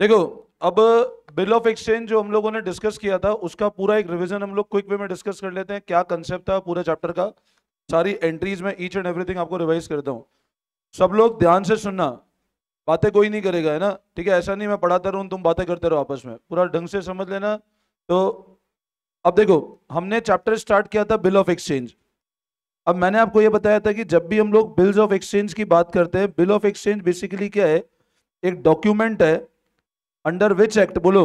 देखो अब bill of exchange जो हम लोगों ने डिस्कस किया था उसका पूरा एक रिवीजन हम लोग क्विक वे में डिस्कस कर लेते हैं क्या कंसेप्ट था पूरे चैप्टर का सारी एंट्रीज में ईच एंड एवरीथिंग आपको रिवाइज करता हूँ सब लोग ध्यान से सुनना बातें कोई नहीं करेगा है ना ठीक है ऐसा नहीं मैं पढ़ाता रहूँ तुम बातें करते रहो आपस में पूरा ढंग से समझ लेना तो अब देखो हमने चैप्टर स्टार्ट किया था बिल ऑफ एक्सचेंज अब मैंने आपको ये बताया था कि जब भी हम लोग बिल्स ऑफ एक्सचेंज की बात करते हैं बिल ऑफ एक्सचेंज बेसिकली क्या है एक डॉक्यूमेंट है अंडर विच एक्ट बोलो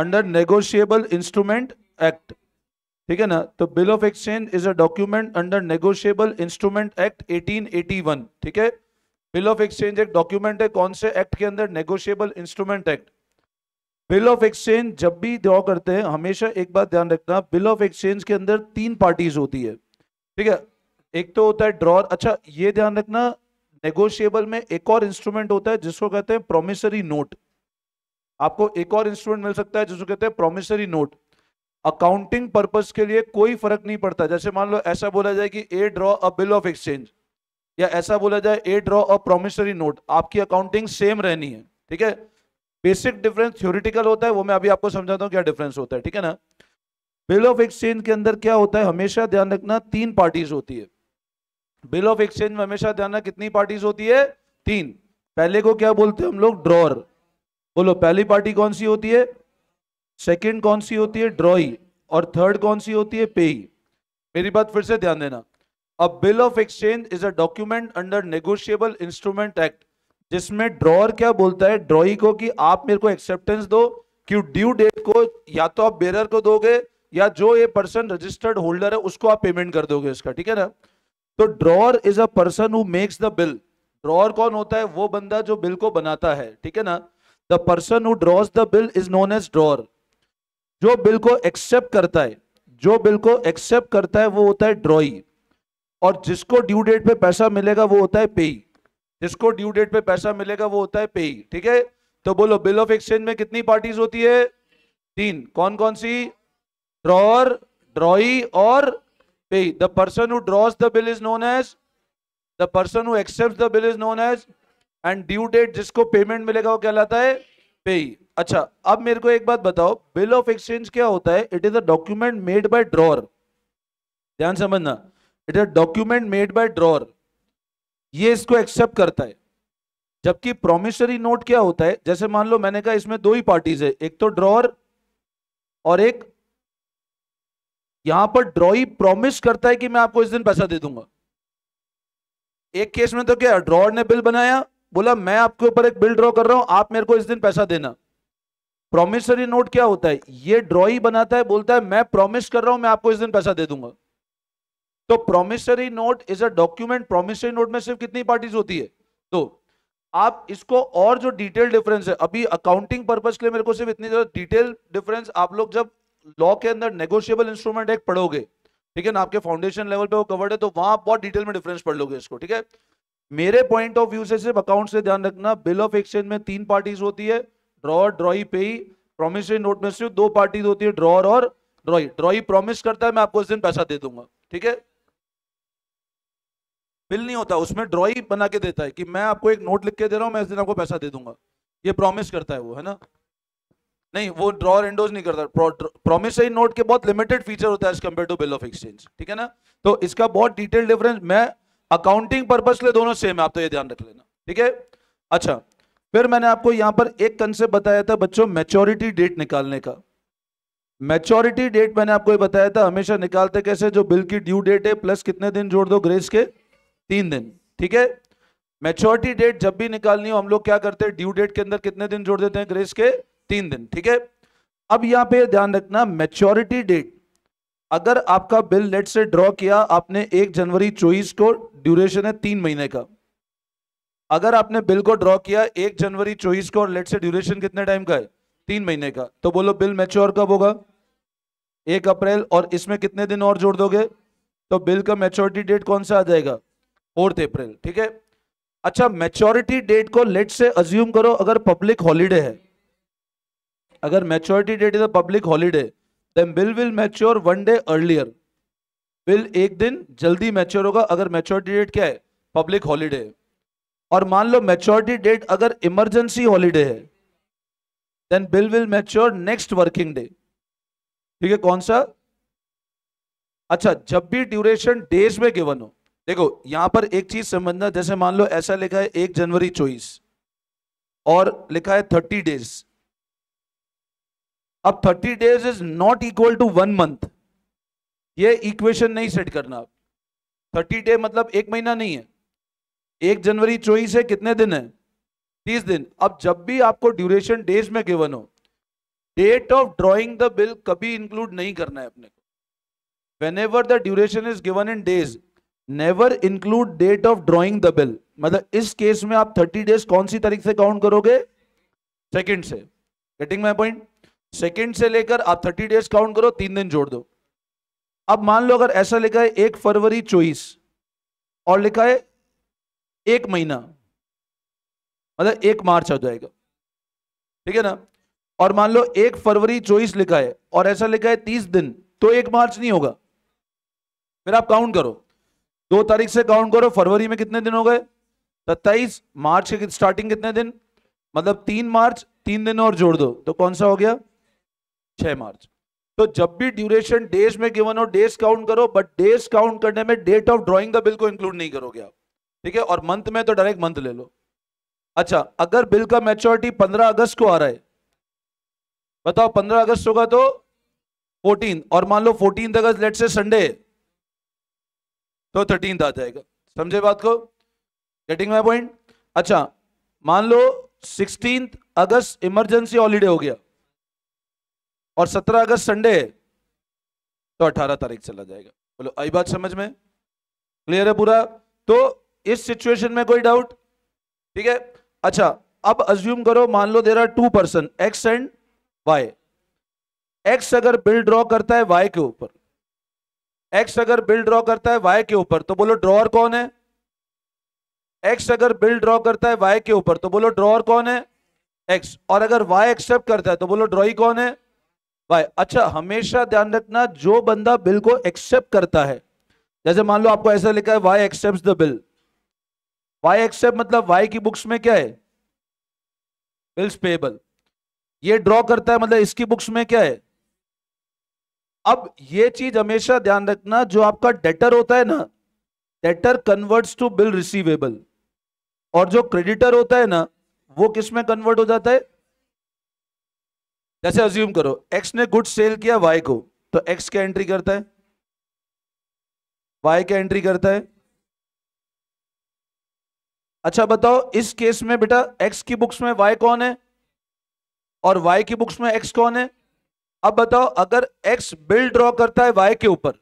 अंडर नेगोशिएबल इंस्ट्रूमेंट एक्ट ठीक है ना तो bill of exchange is a document under negotiable instrument act 1881 ठीक है बिल ऑफ एक्सचेंज एक डॉक्यूमेंट है कौन से एक्ट के अंदर negotiable instrument act bill of exchange जब भी ड्रॉ करते हैं हमेशा एक बात ध्यान रखना बिल ऑफ एक्सचेंज के अंदर तीन पार्टीज होती है ठीक है एक तो होता है ड्रॉर अच्छा ये ध्यान रखना नेगोशिएबल में एक और इंस्ट्रूमेंट होता है जिसको कहते हैं प्रोमिसरी नोट आपको एक और इंस्ट्रूमेंट मिल सकता है जिसको कहते हैं प्रोमिसरी नोट अकाउंटिंग पर्पज के लिए कोई फर्क नहीं पड़ता जैसे मान लो ऐसा बोला जाए कि A draw a bill of exchange या ऐसा बोला जाए A draw a promissory note आपकी अकाउंटिंग सेम रहनी है ठीक है बेसिक डिफरेंस थ्योरिटिकल होता है वो मैं अभी आपको समझाता हूँ क्या डिफरेंस होता है ठीक है ना बिल ऑफ एक्सचेंज के अंदर क्या होता है हमेशा ध्यान रखना तीन पार्टीज होती है बिल ऑफ एक्सचेंज में हमेशा ध्यान रखना कितनी पार्टीज होती है तीन पहले को क्या बोलते हैं हम लोग ड्रॉर बोलो पहली पार्टी कौन सी होती है सेकंड कौन सी होती है ड्रॉई और थर्ड कौन सी होती है पेई मेरी बात फिर से ध्यान देना अब bill of exchange is a document under negotiable instrument act जिसमें ड्रॉर क्या बोलता है ड्रॉई को कि आप मेरे को एक्सेप्टेंस दो कि ड्यू डेट को या तो आप बेरर को दोगे या जो ये पर्सन रजिस्टर्ड होल्डर है उसको आप पेमेंट कर दोगे इसका ठीक है ना तो drawer is a person who makes the bill drawer कौन होता है वो बंदा जो बिल को बनाता है ठीक है ना the person who draws the bill is known as drawer जो बिल को एक्सेप्ट करता है जो बिल को एक्सेप्ट करता है वो होता है ड्रॉई और जिसको ड्यू डेट पे पैसा मिलेगा वो होता है पेई जिसको ड्यू डेट पे पैसा मिलेगा वो होता है पेई ठीक है तो बोलो बिल ऑफ एक्सचेंज में कितनी पार्टीज होती है तीन कौन कौन सी ड्रॉर ड्रॉई और payee the person who draws the bill is known as the person who accept the bill is known as and due date जिसको पेमेंट मिलेगा वो क्या लाता है पे अच्छा अब मेरे को एक बात बताओ बिल ऑफ एक्सचेंज क्या होता है it is a document made by drawer ध्यान समझना it is a document made by drawer ये इसको एक्सेप्ट करता है जबकि प्रोमिसरी नोट क्या होता है जैसे मान लो मैंने कहा इसमें दो ही पार्टीज है एक तो ड्रॉर और एक यहां पर ड्रॉई प्रॉमिस करता है कि मैं आपको इस दिन पैसा दे दूंगा एक केस में तो क्या ड्रॉर ने बिल बनाया बोला मैं आपके ऊपर एक बिल ड्रॉ कर रहा हूं आप मेरे को इस दिन पैसा देना प्रोमिसरी नोट क्या होता है ये ड्रॉ ही बनाता है बोलता है मैं प्रोमिस कर रहा हूं मैं आपको इस दिन पैसा दे दूंगा तो promissory note is a document promissory note में सिर्फ कितनी पार्टीज होती है तो आप इसको और जो डिटेल डिफरेंस है अभी अकाउंटिंग पर्पज के लिए मेरे को सिर्फ इतनी ज्यादा डिटेल डिफरेंस आप लोग जब लॉ के अंदर नेगोशियबल इंस्ट्रूमेंट एक पढ़ोगे ठीक है ना आपके फाउंडेशन लेवल पे वो कवर्ड है तो वहां बहुत डिटेल में डिफरेंस पढ़ लोगे इसको ठीक है मेरे पॉइंट ऑफ व्यू से सिर्फ अकाउंट से ध्यान रखना बिल ऑफ एक्सचेंज में तीन पार्टीज होती है ड्रॉ ड्रॉई पे प्रोमिसरी नोट में सिर्फ दो पार्टीज होती है ड्रॉर और ड्रॉई ड्रॉई प्रोमिस करता है मैं आपको उस दिन पैसा दे दूंगा ठीक है बिल नहीं होता उसमें ड्रॉई बना के देता है कि मैं आपको एक नोट लिख के दे रहा हूं मैं इस दिन आपको पैसा दे दूंगा ये प्रॉमिस करता है वो है ना नहीं वो ड्रॉ एंडोज नहीं करता प्रोमिसरी नोट के बहुत लिमिटेड फीचर होता है as compare to bill of exchange ठीक है ना तो इसका बहुत डिटेल डिफरेंस मैं अकाउंटिंग पर्पज के लिए दोनों सेम है आप तो ये ध्यान रख लेना ठीक है अच्छा फिर मैंने आपको यहां पर एक कंसेप्ट बताया था बच्चों मेच्योरिटी डेट निकालने का मेच्योरिटी डेट मैंने आपको ये बताया था हमेशा निकालते कैसे जो बिल की ड्यू डेट है प्लस कितने दिन जोड़ दो ग्रेस के तीन दिन ठीक है मेच्योरिटी डेट जब भी निकालनी हो हम लोग क्या करते हैं ड्यू डेट के अंदर कितने दिन जोड़ देते हैं ग्रेस के तीन दिन ठीक है अब यहां पर ध्यान रखना मेच्योरिटी डेट अगर आपका बिल लेट से ड्रॉ किया आपने एक जनवरी चौबीस को ड्यूरेशन है तीन महीने का अगर आपने बिल को ड्रॉ किया एक जनवरी चौबीस को और लेट से ड्यूरेशन कितने टाइम का है तीन महीने का तो बोलो बिल मैच्योर कब होगा एक अप्रैल और इसमें कितने दिन और जोड़ दोगे तो बिल का मैच्योरिटी डेट कौन सा आ जाएगा फोर्थ अप्रैल ठीक है अच्छा मैच्योरिटी डेट को लेट से अज्यूम करो अगर पब्लिक हॉलीडे है अगर maturity date is a public holiday then bill will mature one day earlier bill एक दिन जल्दी मैच्योर होगा अगर मैच्योरिटी डेट क्या है पब्लिक हॉलीडे और मान लो मैच्योरिटी डेट अगर इमरजेंसी हॉलीडे है then bill will mature next working day ठीक है कौन सा अच्छा जब भी ड्यूरेशन डेज में गिवन हो देखो यहां पर एक चीज समझना जैसे मान लो ऐसा लिखा है एक जनवरी चौबीस और लिखा है थर्टी डेज अब thirty days is not equal to one month ये इक्वेशन नहीं सेट करना आप थर्टी डे मतलब एक महीना नहीं है एक जनवरी चौबीस है कितने दिन है तीस दिन अब जब भी आपको ड्यूरेशन डेज में गिवन हो date of drawing the bill कभी इंक्लूड नहीं करना है अपने को whenever the duration is given in days never include date of drawing the bill मतलब इस केस में आप थर्टी डेज कौन सी तारीख से काउंट करोगे सेकेंड से गेटिंग माई पॉइंट सेकेंड से लेकर आप थर्टी डेज काउंट करो तीन दिन जोड़ दो अब मान लो अगर ऐसा लिखा है एक फरवरी चौबीस और लिखा है एक महीना मतलब एक मार्च आ जाएगा ठीक है ना और मान लो एक फरवरी चौबीस लिखा है और ऐसा लिखा है तीस दिन तो एक मार्च नहीं होगा फिर आप काउंट करो दो तारीख से काउंट करो फरवरी में कितने दिन हो गए सत्ताईस मार्च के स्टार्टिंग कितने दिन मतलब तीन मार्च तीन दिन और जोड़ दो तो कौन सा हो गया छह मार्च तो जब भी ड्यूरेशन डेज में गिवन हो डेज काउंट करो बट डेज काउंट करने में date of drawing the bill को इंक्लूड नहीं करोगे आप ठीक है और मंथ में तो डायरेक्ट मंथ ले लो अच्छा अगर बिल का मेच्योरिटी पंद्रह अगस्त को आ रहा है बताओ पंद्रह अगस्त होगा तो फोर्टीन और मान लो फोर्टीन अगस्त लेट से संडे तो थर्टीन आ जाएगा समझे बात को गेटिंग माई पॉइंट अच्छा मान लो सिक्सटीन अगस्त इमरजेंसी हॉलीडे हो गया और 17 अगस्त संडे तो 18 तारीख चला जाएगा बोलो आई बात समझ में क्लियर है पूरा तो इस सिचुएशन में कोई डाउट ठीक है अच्छा अब अज्यूम करो मान लो there are two person X and Y X अगर बिल ड्रॉ करता है वाई के ऊपर एक्स अगर बिल ड्रॉ करता है वाई के ऊपर तो बोलो ड्रॉअर कौन है एक्स अगर बिल ड्रॉ करता है वाई के ऊपर तो बोलो ड्रॉअर कौन है एक्स और अगर वाई एक्सेप्ट करता है तो बोलो ड्रॉई कौन है भाई अच्छा हमेशा ध्यान रखना जो बंदा बिल को एक्सेप्ट करता है जैसे मान लो आपको ऐसा लिखा है Y accept the bill Y accept मतलब वाई की बुक्स में क्या है बिल्स पेबल ये ड्रॉ करता है मतलब इसकी बुक्स में क्या है अब ये चीज हमेशा ध्यान रखना जो आपका डेटर होता है ना debtor converts to bill receivable और जो क्रेडिटर होता है ना वो किस में कन्वर्ट हो जाता है जैसे अज्यूम करो एक्स ने गुड सेल किया वाई को तो एक्स क्या एंट्री करता है वाई क्या एंट्री करता है अच्छा बताओ इस केस में बेटा एक्स की बुक्स में वाई कौन है और वाई की बुक्स में एक्स कौन है अब बताओ अगर एक्स बिल ड्रॉ करता है वाई के ऊपर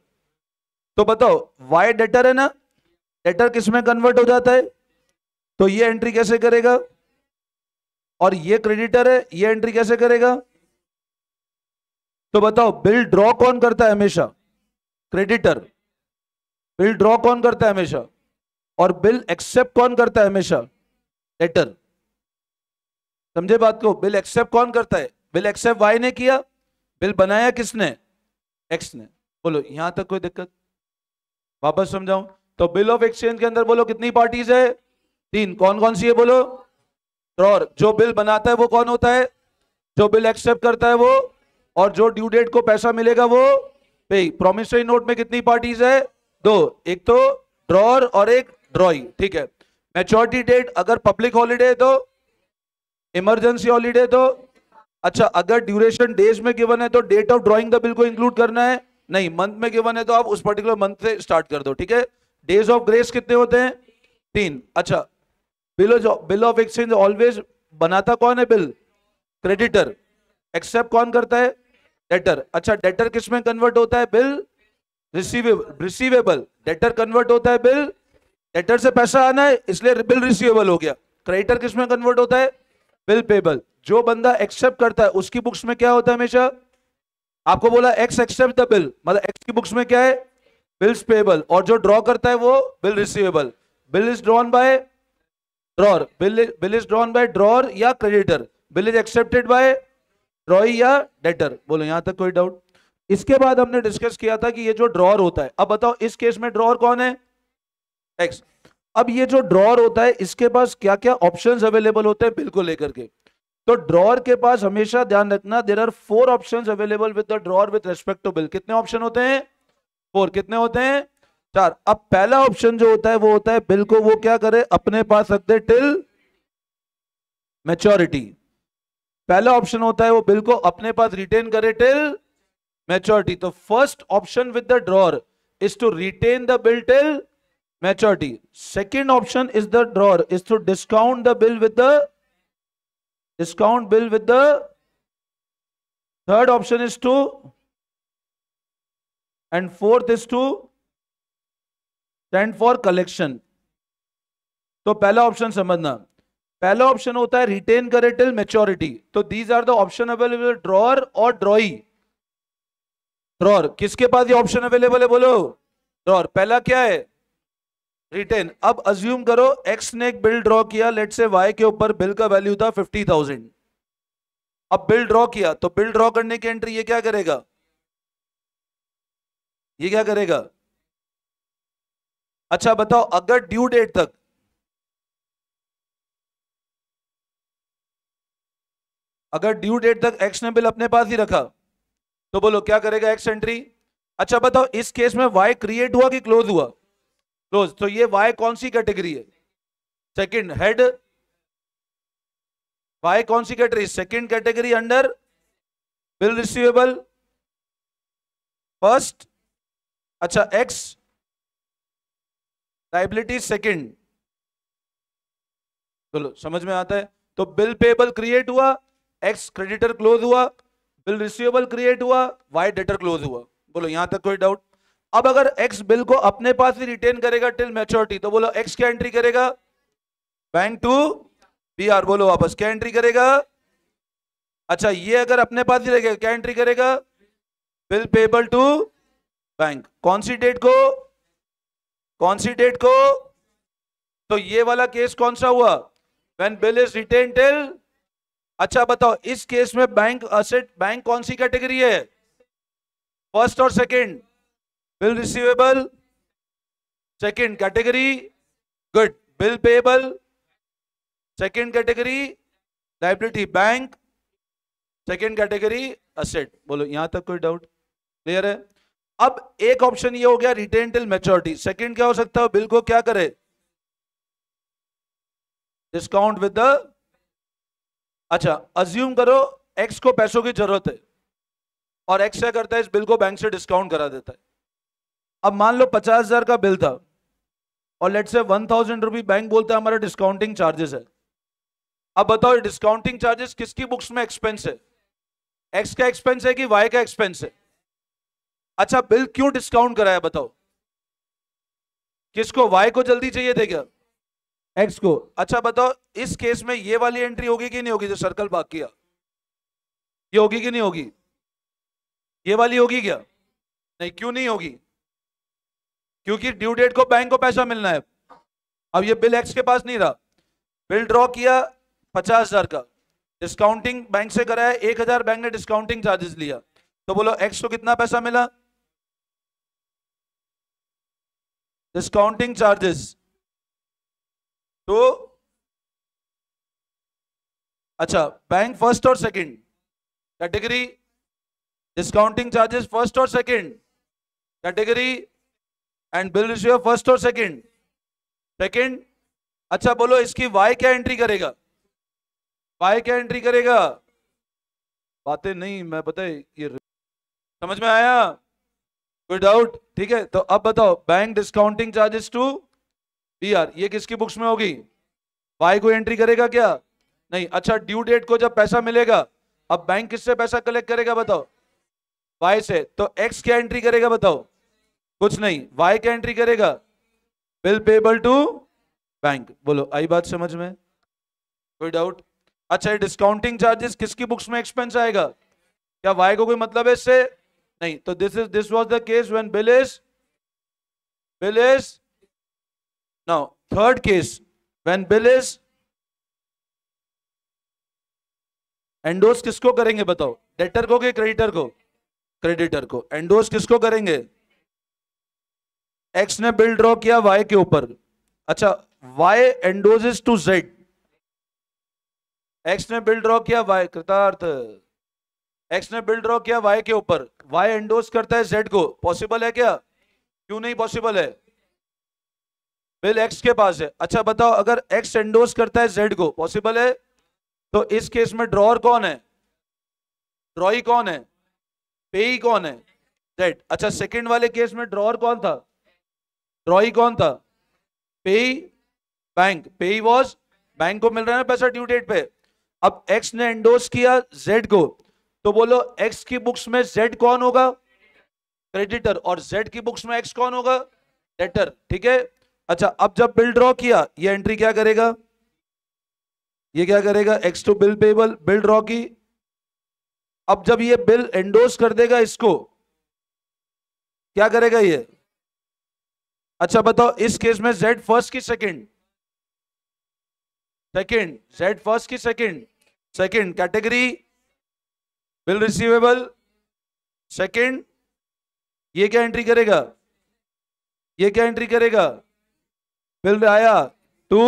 तो बताओ वाई डेटर है ना डेटर किस में कन्वर्ट हो जाता है तो ये एंट्री कैसे करेगा और ये क्रेडिटर है ये एंट्री कैसे करेगा तो बताओ बिल ड्रॉ कौन करता है हमेशा क्रेडिटर बिल ड्रॉ कौन करता है हमेशा और बिल एक्सेप्ट कौन करता है हमेशा लेटर समझे बात को बिल एक्सेप्ट कौन करता है बिल एक्सेप्ट वाई ने किया बिल बनाया किसने एक्स ने बोलो यहां तक कोई दिक्कत वापस समझाऊं तो बिल ऑफ एक्सचेंज के अंदर बोलो कितनी पार्टीज है तीन कौन कौन सी है बोलो ड्रॉर जो बिल बनाता है वो कौन होता है जो बिल एक्सेप्ट करता है वो और जो ड्यू डेट को पैसा मिलेगा वो पे प्रोमिसरी नोट में कितनी पार्टीज है दो एक तो ड्रॉर और एक ड्रॉइंग ठीक है मेच्योरिटी डेट अगर पब्लिक हॉलीडे तो इमरजेंसी हॉलीडे तो अच्छा अगर ड्यूरेशन डेज में गिवन है तो date of drawing the bill को इंक्लूड करना है नहीं मंथ में गिवन है तो आप उस पर्टिकुलर मंथ से स्टार्ट कर दो ठीक है डेज ऑफ ग्रेस कितने होते हैं तीन अच्छा bill bill of exchange always बनाता कौन है बिल क्रेडिटर एक्सेप्ट कौन करता है डेटर अच्छा डेटर किस में कन्वर्ट होता है bill receivable receivable debtor convert होता है बिल डेटर से पैसा आना है इसलिए बिल रिसीवेबल हो गया क्रेडिटर किस में कन्वर्ट होता है बिल पेबल जो बंदा एक्सेप्ट करता है उसकी बुक्स में क्या होता है हमेशा आपको बोला एक्स एक्सेप्ट द बिल मतलब एक्स की बुक्स में क्या है बिल्स पेबल और जो ड्रॉ करता है वो bill receivable bill is drawn by drawer bill bill is drawn by drawer या creditor bill is accepted by drawee या डेटर बोलो यहां तक कोई डाउट इसके बाद हमने डिस्कस किया था कि ये जो ड्रॉर होता है अब बताओ इस केस में ड्रॉर कौन है एक्स अब ये जो ड्रॉर होता है इसके पास क्या क्या ऑप्शंस अवेलेबल होते हैं बिल को लेकर के तो ड्रॉर के पास हमेशा ध्यान रखना there are four option available with the drawer with respect to bill कितने ऑप्शन होते हैं फोर कितने होते हैं चार अब पहला ऑप्शन जो होता है वो होता है बिल को वो क्या करे अपने पास रख दे टिल मेच्योरिटी पहला ऑप्शन होता है वो बिल को अपने पास रिटेन करे टिल मैच्योरिटी तो first option with the drawer is to retain the bill till maturity second option is the drawer is to discount the bill with the discount bill with the third option is to and fourth is to stand for collection तो पहला option समझना पहला option होता है retain करे till maturity तो these are the option available drawer और drawee drawer किसके पास ये ऑप्शन अवेलेबल है बोलो ड्रॉर पहला क्या है रिटेन अब अज्यूम करो एक्स ने एक बिल ड्रॉ किया लेट से वाई के ऊपर बिल का वैल्यू था फिफ्टी थाउजेंड अब बिल ड्रॉ किया तो बिल ड्रॉ करने की एंट्री ये क्या करेगा ये क्या करेगा अच्छा बताओ अगर ड्यू डेट तक अगर ड्यू डेट तक एक्शनेबल अपने पास ही रखा तो बोलो क्या करेगा एक्स एंट्री अच्छा बताओ इस केस में वाई क्रिएट हुआ कि क्लोज हुआ क्लोज तो ये वाई कौन सी कैटेगरी है सेकंड हेड वाई कौन सी category second category under bill receivable first अच्छा एक्स लाइबिलिटी सेकंड बोलो समझ में आता है तो बिल पेबल क्रिएट हुआ एक्स क्रेडिटर क्लोज हुआ बिल रिसीवेबल क्रिएट हुआ वाई डेटर क्लोज हुआ बोलो यहां तक कोई डाउट अब अगर एक्स बिल को अपने पास ही रिटेन करेगा टिल मेच्योरिटी तो बोलो एक्स क्या एंट्री करेगा बैंक टू बी आर बोलो वापस क्या एंट्री करेगा अच्छा ये अगर अपने पास ही रहेगा क्या एंट्री करेगा बिल पेबल टू बैंक कौन सी डेट को कौन सी डेट को तो ये वाला केस कौन सा हुआ when bill is retain till अच्छा बताओ इस केस में बैंक असेट बैंक कौन सी कैटेगरी है फर्स्ट और second bill receivable second category good bill payable second category liability bank second category asset बोलो यहां तक कोई डाउट क्लियर है अब एक ऑप्शन ये हो गया रिटेन टिल मेच्योरिटी सेकंड क्या हो सकता है बिल को क्या करे डिस्काउंट विद द अच्छा अज्यूम करो एक्स को पैसों की जरूरत है और एक्स क्या करता है इस बिल को बैंक से डिस्काउंट करा देता है अब मान लो पचास हजार का बिल था और लेट से वन थाउजेंड रुपी बैंक बोलता है हमारा डिस्काउंटिंग चार्जेस है अब बताओ डिस्काउंटिंग चार्जेस किसकी बुक्स में एक्सपेंस है एक्स का एक्सपेंस है कि वाई का एक्सपेंस है अच्छा बिल क्यों डिस्काउंट कराया बताओ किसको वाई को जल्दी चाहिए थे क्या एक्स को अच्छा बताओ इस केस में ये वाली एंट्री होगी कि नहीं होगी जो सर्कल बाग किया ये होगी कि नहीं होगी ये वाली होगी क्या नहीं क्यों नहीं होगी क्योंकि ड्यू डेट को बैंक को पैसा मिलना है अब ये बिल एक्स के पास नहीं रहा बिल ड्रॉ किया पचास हजार का डिस्काउंटिंग बैंक से कराया एक हजार बैंक ने डिस्काउंटिंग चार्जेस लिया तो बोलो एक्स को कितना पैसा मिला डिस्काउंटिंग चार्जेस तो अच्छा बैंक फर्स्ट और second category discounting charges first और second category and bill receiver first और सेकंड सेकंड अच्छा बोलो इसकी वाई क्या एंट्री करेगा वाई क्या एंट्री करेगा बातें नहीं मैं पता है ये समझ में आया कोई डाउट ठीक है तो अब बताओ bank discounting charges to P R ये किसकी बुक्स में होगी वाई को एंट्री करेगा क्या नहीं अच्छा ड्यू डेट को जब पैसा मिलेगा अब बैंक किससे पैसा कलेक्ट करेगा बताओ वाई से तो एक्स क्या एंट्री करेगा बताओ कुछ नहीं वाई क्या एंट्री करेगा बिल पेबल टू बैंक बोलो आई बात समझ में कोई डाउट अच्छा ये डिस्काउंटिंग चार्जेस किसकी बुक्स में एक्सपेंस आएगा क्या वाई को कोई मतलब है इससे नहीं तो this is this was the case when bill is bill is Now, third case, when bill is endorse किसको करेंगे बताओ डेटर को कि क्रेडिटर को क्रेडिटर को एंडोस किसको करेंगे एक्स ने बिल ड्रॉ किया वाई के ऊपर अच्छा Y endorses to Z X ने बिल ड्रॉ किया वाई कृतार्थ एक्स ने बिल ड्रॉ किया वाई के ऊपर वाई एंडोज करता है जेड को पॉसिबल है क्या क्यों नहीं पॉसिबल है बिल एक्स के पास है अच्छा बताओ अगर एक्स एंडोर्स करता है जेड को पॉसिबल है तो इस केस में ड्रॉर कौन है ड्रॉई कौन है पे कौन है जेड अच्छा सेकंड वाले केस में ड्रॉर कौन था ड्रॉई कौन था पे बैंक पे वॉज बैंक को मिल रहा है ना पैसा ड्यू डेट पे अब एक्स ने एंडोर्स किया जेड को तो बोलो एक्स की बुक्स में जेड कौन होगा क्रेडिटर और जेड की बुक्स में एक्स कौन होगा डेटर ठीक है अच्छा अब जब बिल ड्रॉ किया ये एंट्री क्या करेगा ये क्या करेगा X to bill payable bill draw की अब जब ये बिल एंडोर्स कर देगा इसको क्या करेगा ये अच्छा बताओ इस केस में जेड फर्स्ट की सेकंड सेकंड जेड फर्स्ट की second second category bill receivable second ये क्या एंट्री करेगा ये क्या एंट्री करेगा बिल आया टू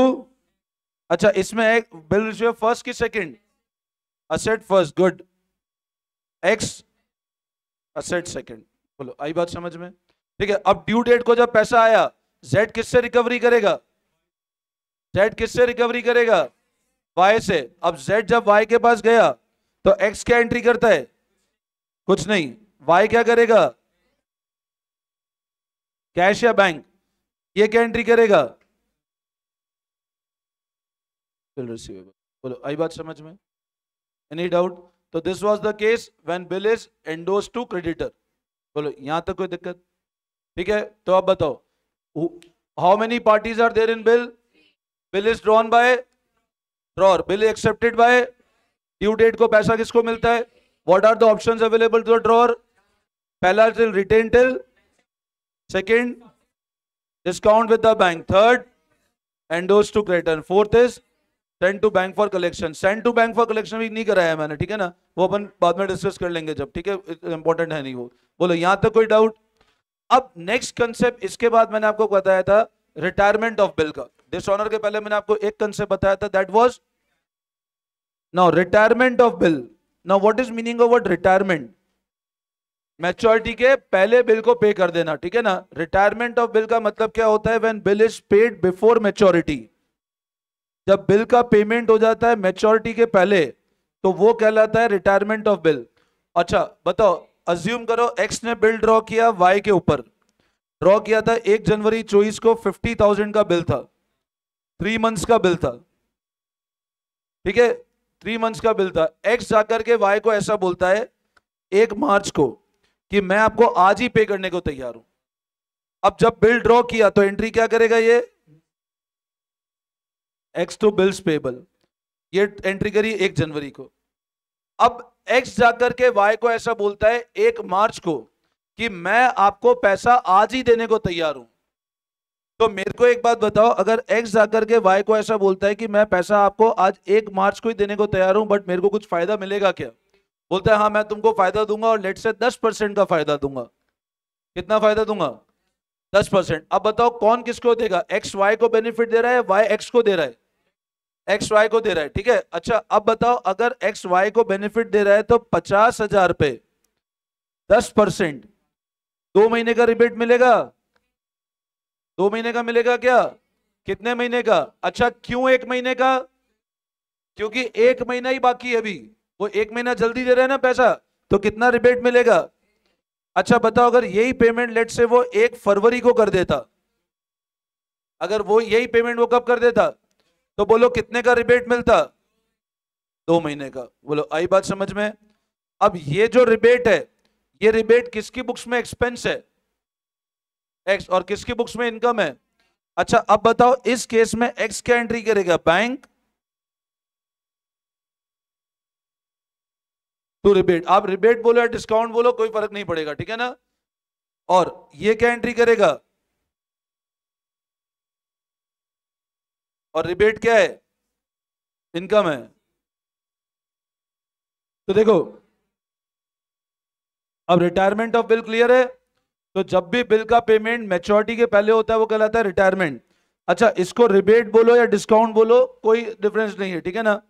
अच्छा इसमें एक बिल रिसीव फर्स्ट की second asset first good X asset second बोलो आई बात समझ में ठीक है अब ड्यू डेट को जब पैसा आया जेड किससे रिकवरी करेगा जेड किससे रिकवरी करेगा वाई से अब जेड जब वाई के पास गया तो एक्स क्या एंट्री करता है कुछ नहीं वाई क्या करेगा कैश या बैंक ये क्या एंट्री करेगा bill बोलो आई बात समझ में एनी डाउट तो this was the case when bill is endorse to creditor बोलो यहां तक कोई दिक्कत ठीक है तो आप बताओ how many parties are there in bill bill is drawn by drawer bill accepted by due date को पैसा किसको मिलता है what are the option available to drawer पहला till retain till second discount with the bank third endorse to creditor fourth is send to bank for collection send to bank for collection भी नहीं कराया मैंने ठीक है ना वो अपन बाद में डिस्कस कर लेंगे जब ठीक है इंपॉर्टेंट है नहीं वो बोलो यहां तक कोई डाउट अब नेक्स्ट कंसेप्ट इसके बाद मैंने आपको बताया था रिटायरमेंट ऑफ बिल का डिसऑनर के पहले मैंने आपको एक कंसेप्ट बताया था that was now retirement of bill now what is meaning of word retirement maturity के पहले बिल को पे कर देना ठीक है ना रिटायरमेंट ऑफ बिल का मतलब क्या होता है when bill is paid before maturity जब बिल का पेमेंट हो जाता है मेच्योरिटी के पहले तो वो कहलाता है रिटायरमेंट ऑफ बिल अच्छा बताओ अज्यूम करो एक्स ने बिल ड्रॉ किया वाई के ऊपर ड्रॉ किया था एक जनवरी चौबीस को फिफ्टी थाउजेंड का बिल था थ्री मंथ्स का बिल था ठीक है थ्री मंथ्स का बिल था एक्स जाकर के वाई को ऐसा बोलता है एक मार्च को कि मैं आपको आज ही पे करने को तैयार हूं अब जब बिल ड्रॉ किया तो एंट्री क्या करेगा ये एक्स टू बिल्स पेबल ये एंट्री करी एक जनवरी को अब एक्स जाकर के वाई को ऐसा बोलता है एक मार्च को कि मैं आपको पैसा आज ही देने को तैयार हूं तो मेरे को एक बात बताओ अगर एक्स जाकर के वाई को ऐसा बोलता है कि मैं पैसा आपको आज एक मार्च को ही देने को तैयार हूं बट मेरे को कुछ फायदा मिलेगा क्या बोलता है हाँ मैं तुमको फायदा दूंगा और लेट से दस परसेंट का फायदा दूंगा कितना फायदा दूंगा दस परसेंट अब बताओ कौन किसको देगा एक्स वाई को बेनिफिट दे रहा है वाई एक्स को दे रहा है एक्स वाई को दे रहा है ठीक है अच्छा अब बताओ अगर एक्स वाई को बेनिफिट दे रहा है तो पचास हजार पे दस परसेंट दो महीने का रिबेट मिलेगा दो महीने का मिलेगा क्या कितने महीने का अच्छा क्यों एक महीने का क्योंकि एक महीना ही बाकी है अभी वो एक महीना जल्दी दे रहे हैं ना पैसा तो कितना रिबेट मिलेगा अच्छा बताओ अगर यही पेमेंट लेट से वो एक फरवरी को कर देता अगर वो यही पेमेंट वो कब कर देता तो बोलो कितने का रिबेट मिलता दो महीने का बोलो आई बात समझ में अब ये जो रिबेट है ये रिबेट किसकी बुक्स में एक्सपेंस है एक्स और किसकी बुक्स में इनकम है अच्छा अब बताओ इस केस में एक्स क्या एंट्री करेगा बैंक टू रिबेट आप रिबेट बोलो या डिस्काउंट बोलो कोई फर्क नहीं पड़ेगा ठीक है ना और ये क्या एंट्री करेगा और रिबेट क्या है इनकम है तो देखो अब रिटायरमेंट ऑफ बिल क्लियर है तो जब भी बिल का पेमेंट मेच्योरिटी के पहले होता है वो कहलाता है रिटायरमेंट अच्छा इसको रिबेट बोलो या डिस्काउंट बोलो कोई डिफरेंस नहीं है ठीक है ना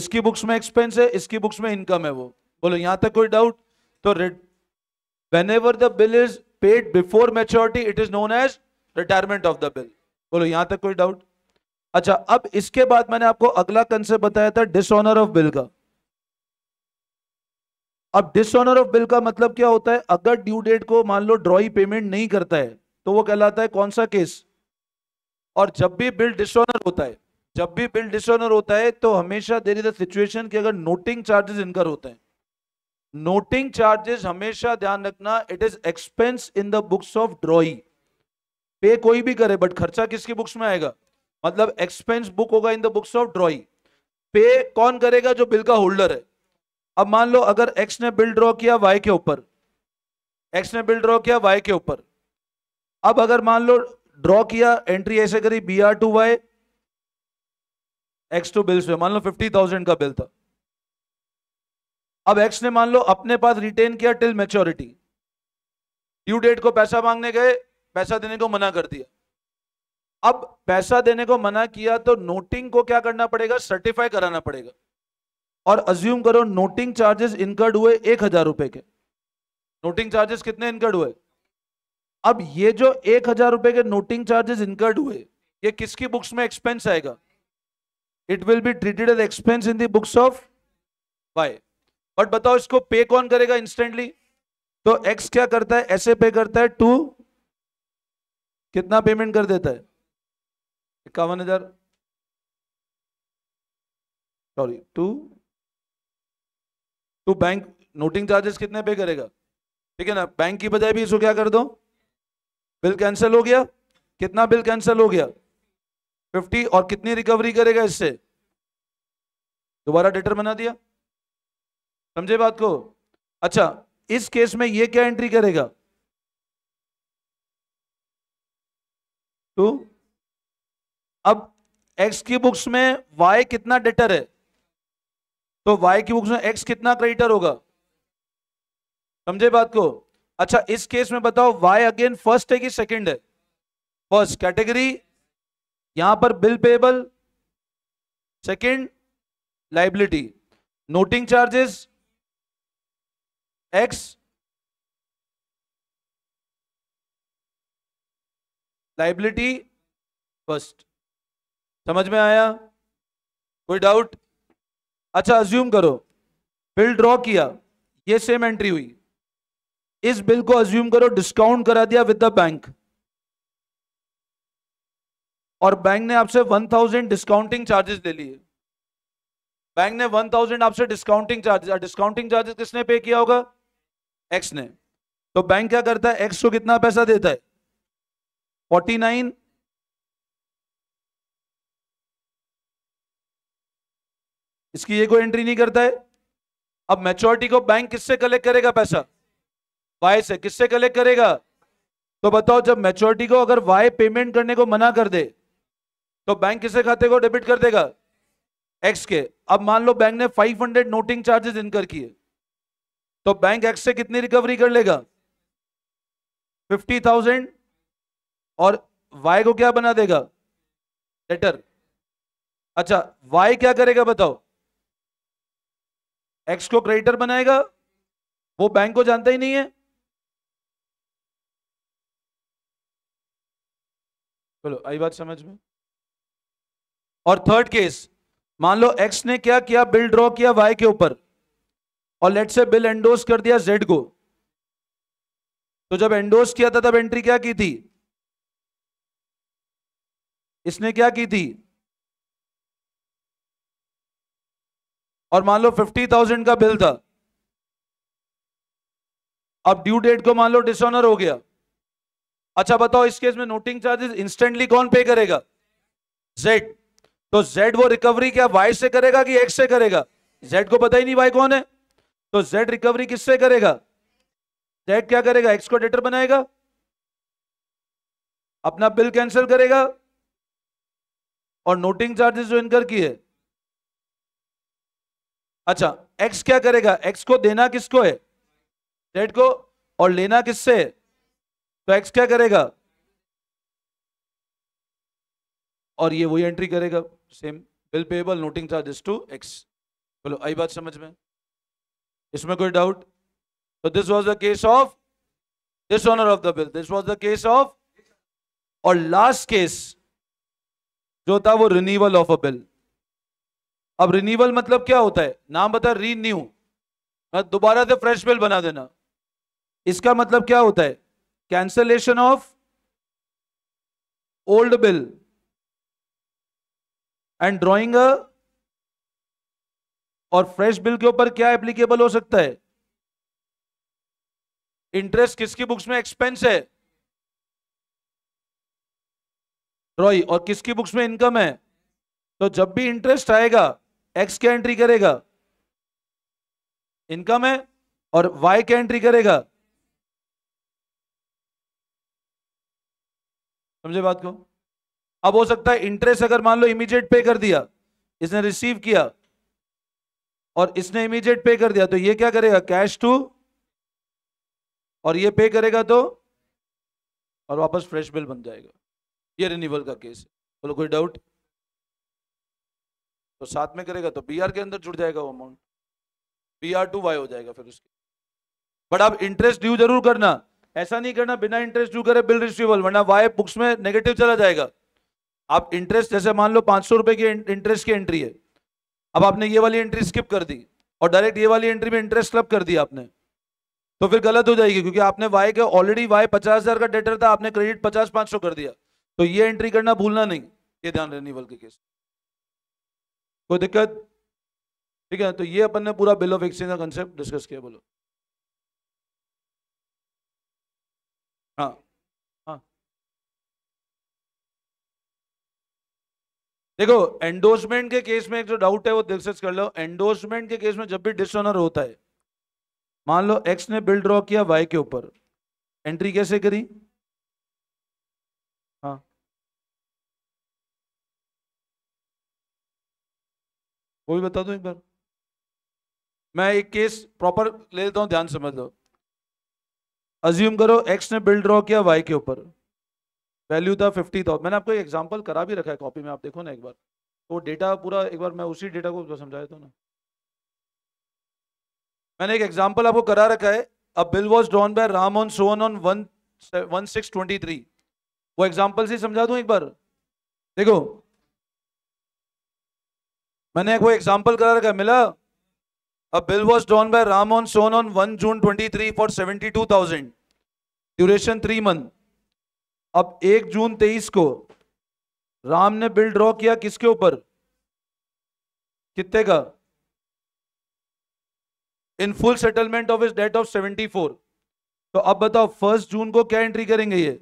इसकी बुक्स में एक्सपेंस है इसकी बुक्स में इनकम है वो बोलो यहां तक कोई डाउट तो whenever the bill is paid before maturity it is known as retirement of the bill बोलो यहां तक कोई डाउट अच्छा अब इसके बाद मैंने आपको अगला कंसेप्ट बताया था डिसऑनर ऑफ बिल का अब डिसऑनर ऑफ बिल का मतलब क्या होता है अगर ड्यू डेट को मान लो ड्रॉई पेमेंट नहीं करता है तो वो कहलाता है कौन सा केस और जब भी बिल डिसऑनर होता है जब भी बिल डिसऑनर होता है तो हमेशा देर इज सिचुएशन की अगर नोटिंग चार्जेस इनकर होते हैं नोटिंग चार्जेस हमेशा ध्यान रखना it is expense in the books of drawee पे कोई भी करे बट खर्चा किसकी बुक्स में आएगा मतलब एक्सपेंस बुक होगा in the books of drawing pay कौन करेगा जो बिल का होल्डर है अब मान लो अगर एक्स ने बिल ड्रॉ किया वाई के ऊपर एक्स ने बिल ड्रॉ किया वाई के ऊपर अब अगर मान लो ड्रॉ किया एंट्री ऐसे करी B R to Y X to bills pay मान लो फिफ्टी थाउजेंड का बिल था अब एक्स ने मान लो अपने पास रिटेन किया टिल मेच्योरिटी ड्यू डेट को पैसा मांगने गए पैसा देने को मना कर दिया अब पैसा देने को मना किया तो नोटिंग को क्या करना पड़ेगा सर्टिफाई कराना पड़ेगा और अज्यूम करो नोटिंग चार्जेस इनकर्ड हुए एक हजार रुपए के नोटिंग चार्जेस कितने इनकर्ड हुए अब ये जो एक हजार रुपए के नोटिंग चार्जेस इनकर्ड हुए ये किसकी बुक्स में एक्सपेंस आएगा it will be treated as expense in the books of Y but बताओ इसको पे कौन करेगा इंस्टेंटली तो एक्स क्या करता है ऐसे पे करता है टू कितना पेमेंट कर देता है इक्यावन हजार sorry to to bank noting charges कितने पे करेगा ठीक है ना बैंक की बजाय भी इसको क्या कर दो बिल कैंसिल हो गया कितना बिल कैंसिल हो गया फिफ्टी और कितनी रिकवरी करेगा इससे दोबारा डेटर बना दिया समझे बात को अच्छा इस केस में ये क्या एंट्री करेगा टू अब एक्स की बुक्स में वाई कितना डेटर है तो वाई की बुक्स में एक्स कितना क्रेडिटर होगा समझे बात को अच्छा इस केस में बताओ वाई अगेन फर्स्ट है कि सेकंड है फर्स्ट कैटेगरी यहां पर bill payable second liability noting charges X liability first समझ में आया कोई डाउट अच्छा अज्यूम करो बिल ड्रॉ किया ये सेम एंट्री हुई इस बिल को अज्यूम करो डिस्काउंट करा दिया विद द बैंक और बैंक ने आपसे वन थाउजेंड डिस्काउंटिंग चार्जेस ले लिए बैंक ने वन थाउजेंड आपसे डिस्काउंटिंग चार्जेस डिस्काउंटिंग चार्जेस किसने पे किया होगा एक्स ने तो बैंक क्या करता है एक्स को कितना पैसा देता है फोर्टी नाइन इसकी ये कोई एंट्री नहीं करता है अब मैच्योरिटी को बैंक किससे कलेक्ट करेगा पैसा वाई से किससे कलेक्ट करेगा तो बताओ जब मैच्योरिटी को अगर वाई पेमेंट करने को मना कर दे तो बैंक किसके खाते को डेबिट कर देगा एक्स के अब मान लो बैंक ने 500 नोटिंग चार्जेस इनकर किए तो बैंक एक्स से कितनी रिकवरी कर लेगा 50,000 और वाई को क्या बना देगा लेटर अच्छा वाई क्या करेगा बताओ एक्स को क्रेडिटर बनाएगा वो बैंक को जानता ही नहीं है चलो आई बात समझ में और थर्ड केस मान लो एक्स ने क्या किया बिल ड्रॉ किया वाई के ऊपर और लेट से बिल एंडोर्स कर दिया जेड को तो जब एंडोर्स किया था तब एंट्री क्या की थी इसने क्या की थी और मान लो फिफ्टी थाउजेंड का बिल था अब ड्यू डेट को मान लो डिसऑनर हो गया अच्छा बताओ इस केस में नोटिंग चार्जेस इंस्टेंटली कौन पे करेगा जेड तो जेड वो रिकवरी क्या वाई से करेगा कि एक्स से करेगा जेड को पता ही नहीं वाई कौन है तो जेड रिकवरी किससे करेगा जेड क्या करेगा एक्स को डेटर बनाएगा अपना बिल कैंसिल करेगा और नोटिंग चार्जेस जो इनकर की है अच्छा एक्स क्या करेगा एक्स को देना किसको है जेड को और लेना किससे तो एक्स क्या करेगा और ये वही एंट्री करेगा same bill payable noting charges to X बोलो आई बात समझ में इसमें कोई डाउट तो this was the case of dishonour of the bill this was the case of और लास्ट केस जो था वो रिन्यूअल ऑफ अ बिल अब रिन्यूअल मतलब क्या होता है नाम बता रीन्यू हाँ, दोबारा से फ्रेश बिल बना देना इसका मतलब क्या होता है cancellation of old bill and drawing और फ्रेश बिल के ऊपर क्या एप्लीकेबल हो सकता है इंटरेस्ट किसकी बुक्स में एक्सपेंस है ड्रॉई और किसकी बुक्स में इनकम है तो जब भी इंटरेस्ट आएगा एक्स क्या एंट्री करेगा इनकम है और वाई क्या एंट्री करेगा समझे बात को अब हो सकता है इंटरेस्ट अगर मान लो इमीडिएट पे कर दिया इसने रिसीव किया और इसने इमीडिएट पे कर दिया तो ये क्या करेगा कैश टू और ये पे करेगा तो और वापस फ्रेश बिल बन जाएगा ये रिन्यूअल का केस है बोलो कोई डाउट तो साथ में करेगा तो बी आर के अंदर जुड़ जाएगा वो amount B R to Y हो जाएगा फिर उसके बट आप इंटरेस्ट ड्यू जरूर करना ऐसा नहीं करना बिना इंटरेस्ट ड्यू करे बिल रिसीवेबल वरना वाई बुक्स में नेगेटिव चला जाएगा आप इंटरेस्ट जैसे मान लो पाँच सौ रुपये की इंटरेस्ट की एंट्री है अब आपने ये वाली एंट्री स्किप कर दी और डायरेक्ट ये वाली एंट्री में इंटरेस्ट क्लब कर दी आपने तो फिर गलत हो जाएगी क्योंकि आपने वाई के ऑलरेडी वाई पचास हज़ार का डेटर था आपने क्रेडिट पचास पाँच सौ कर दिया तो ये एंट्री करना भूलना नहीं ये ध्यान रहने वाले केस कोई दिक्कत ठीक है तो ये अपन ने पूरा बिल ऑफ एक्सचेंज का कंसेप्ट डिस्कस किया बोलो हाँ हाँ देखो एंडोर्समेंट के केस में एक जो डाउट है वो डिस्कस कर लो एंडोर्समेंट के केस में जब भी डिसऑनर होता है मान लो एक्स ने बिल ड्रॉ किया वाई के ऊपर एंट्री कैसे करी वो भी बता दो एक बार मैं एक केस प्रॉपर ले लेता हूं ध्यान समझ लो अज्यूम करो एक्स ने बिल ड्रॉ किया वाई के ऊपर वैल्यू था फिफ्टी था मैंने आपको एक एग्जाम्पल करा भी रखा है कॉपी में आप देखो ना एक बार तो डेटा पूरा एक बार मैं उसी डेटा को समझाया था ना मैंने एक एग्जाम्पल आपको करा रखा है a bill was drawn by Ram on Sohan on one one six twenty three वो एग्जाम्पल से समझा दू एक बार देखो मैंने एक वो एग्जाम्पल करा रखा मिला अब bill was drawn by Ram on Sohan on one June twenty three for seventy two thousand duration three month अब एक जून तेईस को राम ने बिल ड्रॉ किया किसके ऊपर कितने का इन फुल सेटलमेंट ऑफ इस डेट ऑफ सेवेंटी फोर तो अब बताओ फर्स्ट जून को क्या एंट्री करेंगे ये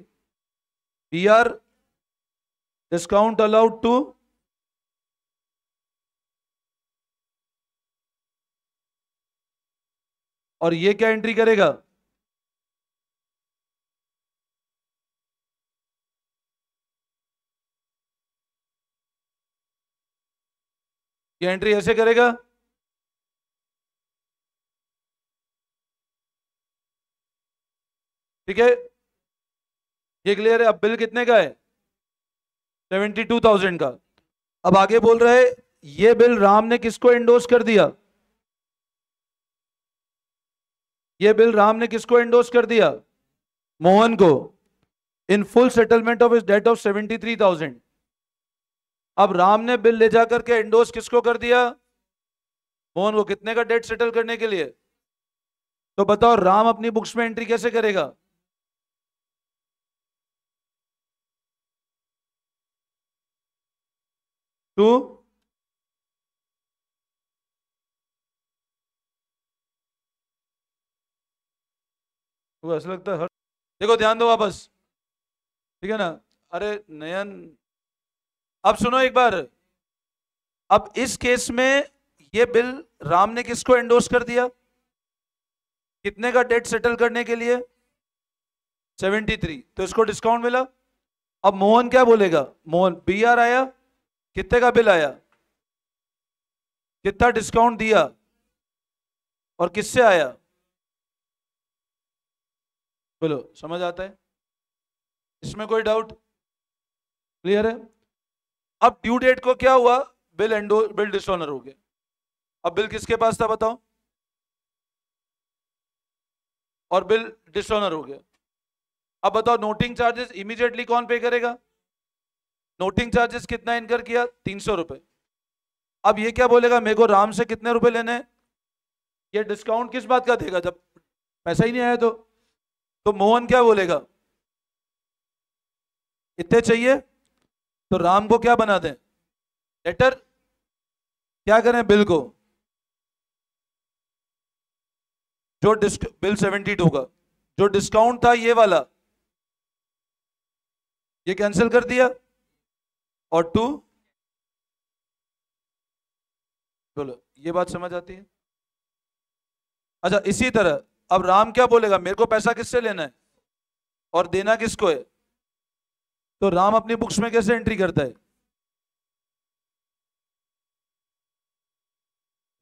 B R discount allowed to और ये क्या एंट्री करेगा ये एंट्री ऐसे करेगा ठीक है ये क्लियर है अब बिल कितने का है सेवेंटी टू थाउजेंड का अब आगे बोल रहे ये बिल राम ने किसको एंडोर्स कर दिया यह बिल राम ने किसको एंडोर्स कर दिया मोहन को इन फुल सेटलमेंट ऑफ इस date of seventy three thousand अब राम ने बिल ले जाकर के एंडोर्स किसको कर दिया मोहन को कितने का डेट सेटल करने के लिए तो बताओ राम अपनी बुक्स में एंट्री कैसे करेगा टू तो ऐसा लगता है हर देखो ध्यान दो वापस ठीक है ना अरे नयन अब सुनो एक बार अब इस केस में ये बिल राम ने किसको एंडोर्स कर दिया कितने का डेट सेटल करने के लिए 73 तो इसको डिस्काउंट मिला अब मोहन क्या बोलेगा मोहन बी आर आया कितने का बिल आया कितना डिस्काउंट दिया और किससे आया बोलो समझ आता है इसमें कोई डाउट क्लियर है अब ड्यू डेट को क्या हुआ बिल एंडो बिल डिसऑनर हो गया अब बिल किसके पास था बताओ और बिल डिसऑनर हो गया अब बताओ नोटिंग चार्जेस इमीडिएटली कौन पे करेगा नोटिंग चार्जेस कितना इनकर किया तीन सौ रुपए अब ये क्या बोलेगा मेरे को राम से कितने रुपए लेने हैं ये डिस्काउंट किस बात का देगा जब पैसा ही नहीं आया तो तो मोहन क्या बोलेगा इतने चाहिए तो राम को क्या बना दें लेटर क्या करें बिल को जो डिस्क बिल सेवेंटी टू का जो डिस्काउंट था ये वाला ये कैंसिल कर दिया और टू चलो ये बात समझ आती है अच्छा इसी तरह अब राम क्या बोलेगा मेरे को पैसा किससे लेना है और देना किसको है तो राम अपनी बुक्स में कैसे एंट्री करता है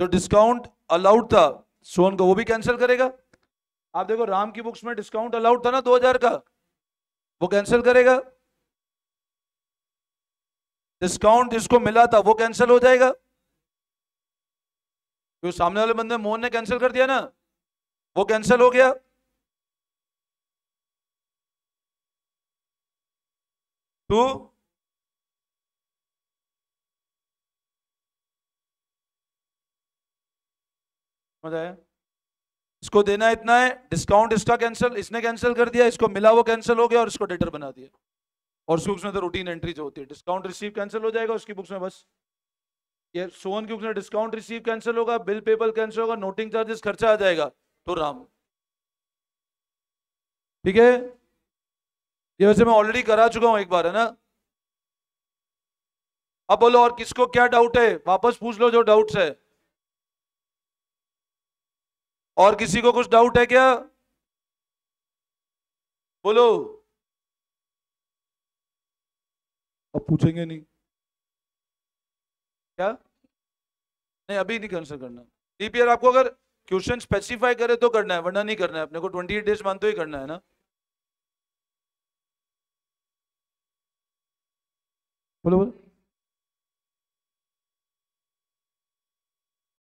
जो डिस्काउंट अलाउड था सोन का वो भी कैंसिल करेगा आप देखो राम की बुक्स में डिस्काउंट अलाउड था ना 2000 का वो कैंसिल करेगा डिस्काउंट जिसको मिला था वो कैंसिल हो जाएगा क्योंकि तो सामने वाले बंदे मोहन ने कैंसिल कर दिया ना वो कैंसिल हो गया टू आया इसको देना इतना है डिस्काउंट इसका कैंसिल इसने कैंसिल कर दिया इसको मिला वो कैंसिल हो गया और इसको डेटर बना दिया और बुक्स में तो रूटीन एंट्री जो होती है डिस्काउंट रिसीव कैंसिल हो जाएगा उसकी बुक्स में बस ये सोन की बुक्स में डिस्काउंट रिसीव कैंसिल होगा बिल पेपर कैंसिल होगा नोटिंग चार्जेस खर्चा आ जाएगा टू तो राम ठीक है ये वैसे मैं ऑलरेडी करा चुका हूं एक बार है ना अब बोलो और किसको क्या डाउट है वापस पूछ लो जो डाउट्स है और किसी को कुछ डाउट है क्या बोलो अब पूछेंगे नहीं क्या नहीं अभी नहीं कंसर करना डीपीआर आपको अगर क्वेश्चन स्पेसिफाई करे तो करना है वरना नहीं करना है अपने को ट्वेंटी एट डेज मानते ही करना है ना बोलो बोलो